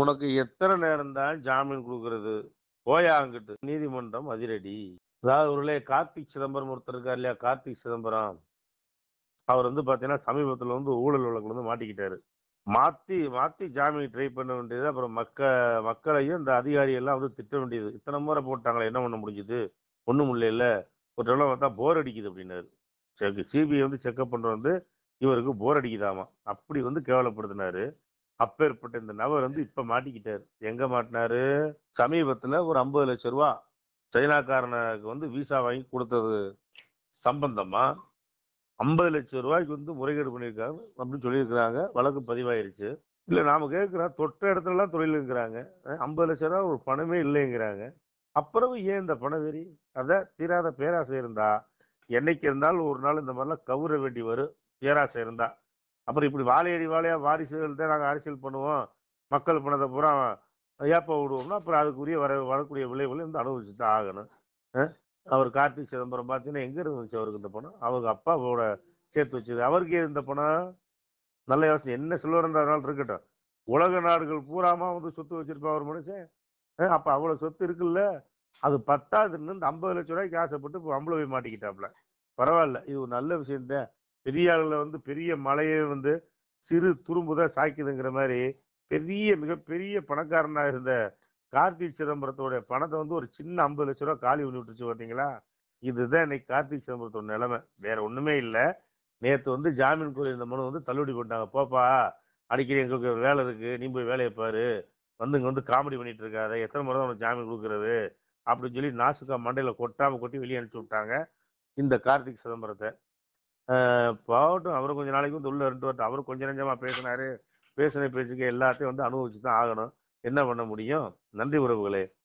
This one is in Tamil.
உனக்கு எத்தனை நேரம் தான் ஜாமீன் கொடுக்கறது அங்கிட்டு நீதிமன்றம் அதிரடி அதாவது ஒருலே கார்த்திக் சிதம்பரம் ஒருத்தர் இருக்கார் இல்லையா கார்த்திக் சிதம்பரம் அவர் வந்து பார்த்தீங்கன்னா சமீபத்தில் வந்து ஊழல் வழக்கில் வந்து மாட்டிக்கிட்டாரு மாற்றி மாற்றி ஜாமீன் ட்ரை பண்ண வேண்டியது அப்புறம் மக்க மக்களையும் இந்த அதிகாரியெல்லாம் வந்து திட்ட வேண்டியது இத்தனை முறை போட்டாங்களே என்ன பண்ண முடிஞ்சுது ஒன்றும் இல்லை ஒரு தடவை பார்த்தா போர் அடிக்குது அப்படின்னாரு சிபிஐ வந்து செக்அப் பண்ணுறது வந்து இவருக்கு போர் அடிக்குதாமா அப்படி வந்து கேவலப்படுத்தினாரு அப்பேற்பட்ட இந்த நபர் வந்து இப்ப மாட்டிக்கிட்டாரு எங்க மாட்டினாரு சமீபத்துல ஒரு ஐம்பது லட்சம் ரூபா சைனாக்காரனுக்கு வந்து விசா வாங்கி கொடுத்தது சம்பந்தமா ஐம்பது லட்சம் ரூபாய்க்கு வந்து முறைகேடு பண்ணியிருக்காங்க அப்படின்னு சொல்லியிருக்கிறாங்க வழக்கு பதிவாயிருச்சு இல்லை நாம் கேட்குறோம் தொட்ட இடத்துலலாம் தொழிலுங்கிறாங்க ஐம்பது லட்சம் ரூபா ஒரு பணமே இல்லைங்கிறாங்க அப்புறம் ஏன் இந்த பணம் வெறி அதை தீராத பேராசை இருந்தா என்னைக்கு இருந்தாலும் ஒரு நாள் இந்த மாதிரிலாம் கவுர வேண்டி வரும் பேராசை இருந்தா அப்புறம் இப்படி வாழையடி வாழையா வாரிசுகள் தான் நாங்கள் அரசியல் பண்ணுவோம் மக்கள் பணத்தை பூரா ஏப்ப விடுவோம்னா அப்புறம் அதுக்குரிய வர வரக்கூடிய விளைவுகளை வந்து அனுபவிச்சு தான் ஆகணும் அவர் கார்த்திக் சிதம்பரம் பார்த்தீங்கன்னா எங்கே இருந்துச்சு அவருக்கு இந்த பணம் அவங்க அப்பாவோட சேர்த்து வச்சது அவருக்கு இந்த பணம் நல்ல யோசனை என்ன சொல்லுவார்ன்றதுனால இருக்கட்டும் உலக நாடுகள் பூராமா வந்து சொத்து வச்சிருப்பா ஒரு மனுஷன் அப்போ அவ்வளோ சொத்து இருக்குல்ல அது பத்தாவதுலேருந்து ஐம்பது லட்ச ரூபாய்க்கு ஆசைப்பட்டு இப்போ அம்பளை போய் மாட்டிக்கிட்டாப்புல பரவாயில்ல இது ஒரு நல்ல விஷயம் தான் பெரிய அளவில் வந்து பெரிய மலையை வந்து சிறு துரும்பு தான் சாய்க்குதுங்கிற மாதிரி பெரிய மிகப்பெரிய பணக்காரனாக இருந்த கார்த்தி சிதம்பரத்தோடைய பணத்தை வந்து ஒரு சின்ன ஐம்பது லட்ச ரூபா காலி பண்ணி விட்டுச்சு பார்த்தீங்களா இதுதான் இன்னைக்கு கார்த்தி சிதம்பரத்தோட நிலைமை வேற ஒன்றுமே இல்லை நேற்று வந்து ஜாமீன் கோரி இந்த மனு வந்து தள்ளுபடி பண்ணிட்டாங்க போப்பா அடிக்கடி எங்களுக்கு ஒரு வேலை இருக்குது நீ போய் வேலையை பாரு வந்து இங்கே வந்து காமெடி பண்ணிட்டு இருக்காரு எத்தனை முறை தான் உனக்கு ஜாமீன் கொடுக்குறது அப்படின்னு சொல்லி நாசுக்கா மண்டையில் கொட்டாமல் கொட்டி வெளியே அனுப்பிச்சி விட்டாங்க இந்த கார்த்திக் சிதம்பரத்தை பாவட்டும் அவர் கொஞ்சம் நாளைக்கு வந்து உள்ள இருந்து வரட்டும் அவர் கொஞ்சம் நெஞ்சமா பேசினாரு பேசின பேச்சுக்கு எல்லாத்தையும் வந்து அனுபவிச்சு தான் ஆகணும் என்ன பண்ண முடியும் நன்றி உறவுகளே